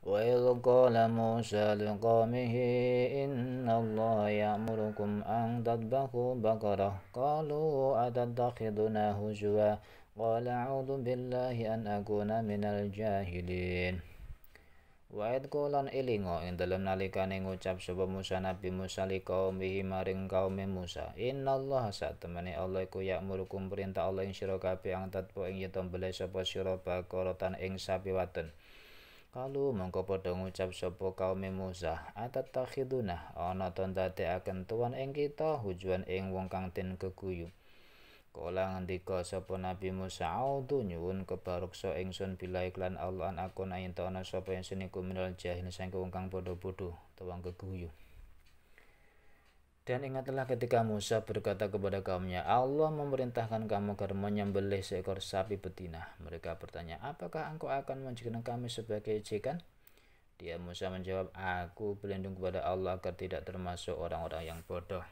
وإذ قال موسى لقومه إن الله يأمركم أن تذبحوا بقرة قالوا أتتخذنا هزوا قال أعوذ بالله أن أكون من الجاهلين Wa'id kulan ilingo ing dalam nalikane ngucap sapa Musa Nabi Musa li qaumihi maring qaume Musa innallaha satamani Allah iku ya'murukum perintah Allah ing sira kabeh ang tatpo ing yen tembele sapa ing sapi waten Kalu mongko padha ngucap sapa kaum Musa, "Atattakhiduna ana tondate akan tuan ing kita hujuan ing wong kang den keguyu." Kala ngendika sapa Nabi Musa, "Audu nyuwun kebaruksa ingsun bila iklan Allah an aku yen ana sapa ingsun iku minal jahil sangke wong kang padha bodoh, tuan keguyu." Dan ingatlah ketika Musa berkata kepada kaumnya, Allah memerintahkan kamu agar menyembelih seekor sapi betina. Mereka bertanya, apakah engkau akan menjadikan kami sebagai ejekan? Dia Musa menjawab, aku berlindung kepada Allah agar tidak termasuk orang-orang yang bodoh.